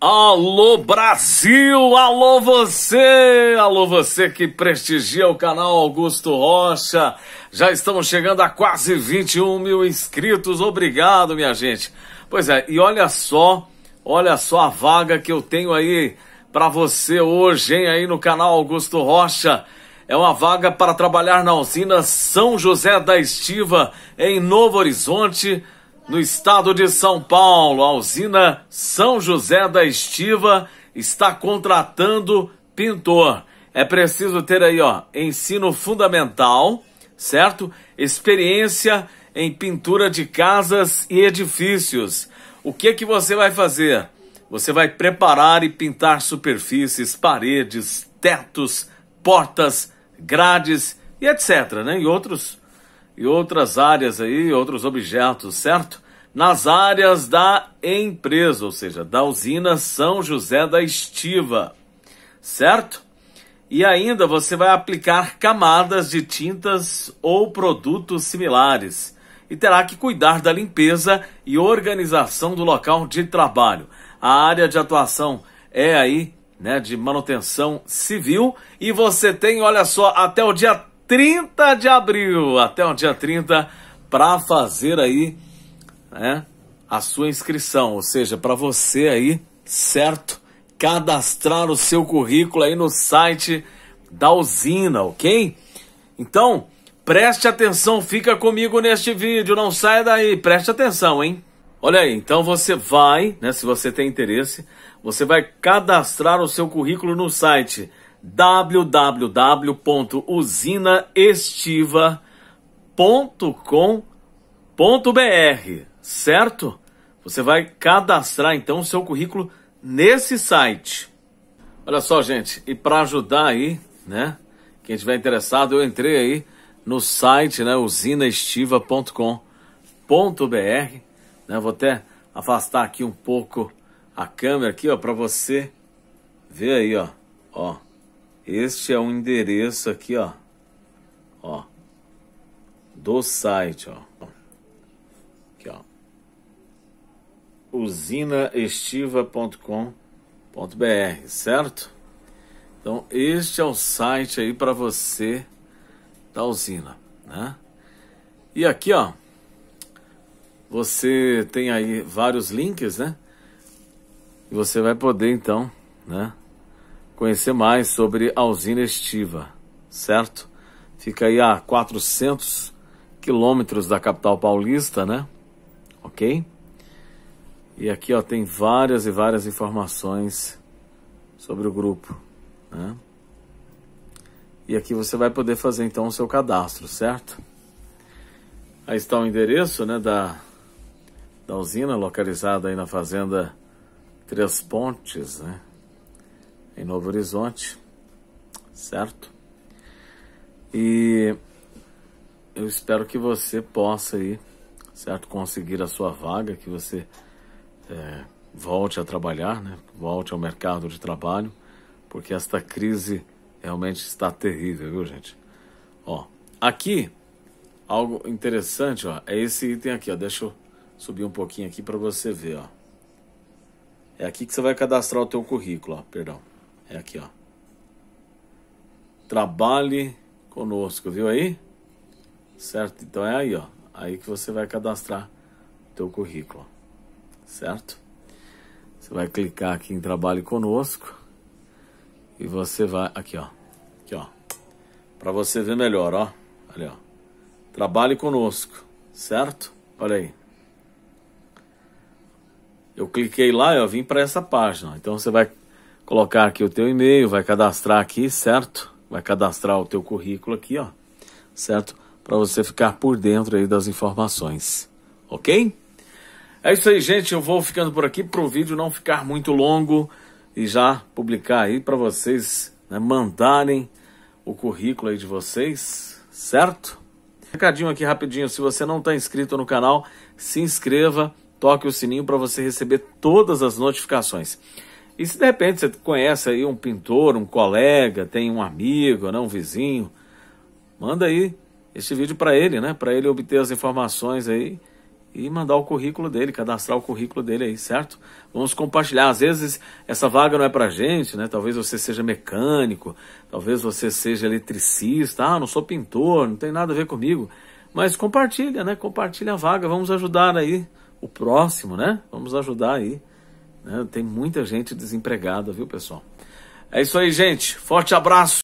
Alô Brasil, alô você, alô você que prestigia o canal Augusto Rocha. Já estamos chegando a quase 21 mil inscritos, obrigado minha gente. Pois é, e olha só, olha só a vaga que eu tenho aí para você hoje, hein, aí no canal Augusto Rocha. É uma vaga para trabalhar na usina São José da Estiva, em Novo Horizonte, no estado de São Paulo, a usina São José da Estiva está contratando pintor. É preciso ter aí, ó, ensino fundamental, certo? Experiência em pintura de casas e edifícios. O que que você vai fazer? Você vai preparar e pintar superfícies, paredes, tetos, portas, grades e etc, né? E outros e outras áreas aí, outros objetos, certo? Nas áreas da empresa, ou seja, da usina São José da Estiva, certo? E ainda você vai aplicar camadas de tintas ou produtos similares e terá que cuidar da limpeza e organização do local de trabalho. A área de atuação é aí, né, de manutenção civil e você tem, olha só, até o dia 30 de abril, até o dia 30, para fazer aí né, a sua inscrição, ou seja, para você aí, certo? Cadastrar o seu currículo aí no site da usina, ok? Então, preste atenção, fica comigo neste vídeo, não sai daí, preste atenção, hein? Olha aí, então você vai, né, se você tem interesse, você vai cadastrar o seu currículo no site www.usinaestiva.com.br, certo? Você vai cadastrar então o seu currículo nesse site. Olha só, gente, e para ajudar aí, né? Quem estiver interessado, eu entrei aí no site, né, usinaestiva.com.br, né? Vou até afastar aqui um pouco a câmera aqui, ó, para você ver aí, ó. Ó. Este é o endereço aqui, ó. Ó. Do site, ó. Aqui, ó. usinaestiva.com.br, certo? Então, este é o site aí para você da usina, né? E aqui, ó, você tem aí vários links, né? E você vai poder então, né? conhecer mais sobre a usina estiva, certo? Fica aí a 400 quilômetros da capital paulista, né? Ok? E aqui ó, tem várias e várias informações sobre o grupo, né? E aqui você vai poder fazer então o seu cadastro, certo? Aí está o endereço né, da, da usina, localizada aí na fazenda Três Pontes, né? em Novo Horizonte, certo? E eu espero que você possa aí, certo, conseguir a sua vaga, que você é, volte a trabalhar, né? volte ao mercado de trabalho, porque esta crise realmente está terrível, viu gente? Ó, aqui algo interessante, ó, é esse item aqui, ó, deixa eu subir um pouquinho aqui para você ver, ó. É aqui que você vai cadastrar o teu currículo, ó, perdão. É aqui, ó. Trabalhe conosco, viu aí? Certo? Então é aí, ó. Aí que você vai cadastrar o teu currículo, certo? Você vai clicar aqui em Trabalhe conosco e você vai aqui, ó. Aqui, ó. Para você ver melhor, ó. Ali, ó. Trabalhe conosco, certo? Olha aí. Eu cliquei lá, eu vim para essa página. Então você vai colocar aqui o teu e-mail, vai cadastrar aqui, certo? Vai cadastrar o teu currículo aqui, ó, certo? Para você ficar por dentro aí das informações, ok? É isso aí, gente. Eu vou ficando por aqui para o vídeo não ficar muito longo e já publicar aí para vocês né, mandarem o currículo aí de vocês, certo? Recadinho aqui rapidinho, se você não está inscrito no canal, se inscreva, toque o sininho para você receber todas as notificações. E se de repente você conhece aí um pintor, um colega, tem um amigo, né, um vizinho, manda aí este vídeo para ele, né? Para ele obter as informações aí e mandar o currículo dele, cadastrar o currículo dele aí, certo? Vamos compartilhar. Às vezes essa vaga não é pra gente, né? Talvez você seja mecânico, talvez você seja eletricista, ah, não sou pintor, não tem nada a ver comigo. Mas compartilha, né? Compartilha a vaga, vamos ajudar aí o próximo, né? Vamos ajudar aí. Né? Tem muita gente desempregada, viu, pessoal? É isso aí, gente. Forte abraço.